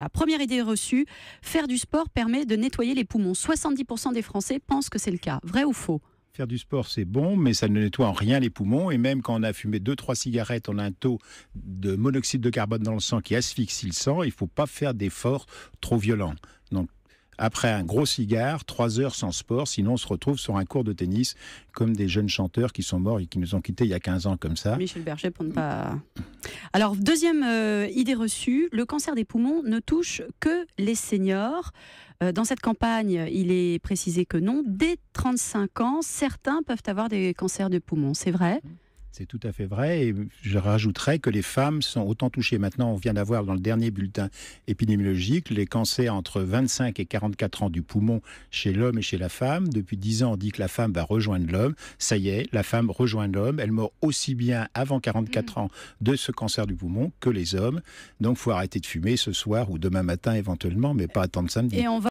La première idée reçue, faire du sport permet de nettoyer les poumons. 70% des Français pensent que c'est le cas. Vrai ou faux Faire du sport, c'est bon, mais ça ne nettoie en rien les poumons. Et même quand on a fumé 2-3 cigarettes, on a un taux de monoxyde de carbone dans le sang qui asphyxie le sang. Il ne faut pas faire d'efforts trop violents après un gros cigare, trois heures sans sport, sinon on se retrouve sur un cours de tennis comme des jeunes chanteurs qui sont morts et qui nous ont quittés il y a 15 ans comme ça. Michel Berger pour ne pas... Alors, deuxième euh, idée reçue, le cancer des poumons ne touche que les seniors. Euh, dans cette campagne, il est précisé que non. Dès 35 ans, certains peuvent avoir des cancers de poumons, c'est vrai mmh. C'est tout à fait vrai. Et je rajouterais que les femmes sont autant touchées. Maintenant, on vient d'avoir dans le dernier bulletin épidémiologique les cancers entre 25 et 44 ans du poumon chez l'homme et chez la femme. Depuis 10 ans, on dit que la femme va rejoindre l'homme. Ça y est, la femme rejoint l'homme. Elle meurt aussi bien avant 44 mm. ans de ce cancer du poumon que les hommes. Donc, faut arrêter de fumer ce soir ou demain matin éventuellement, mais pas attendre samedi. Et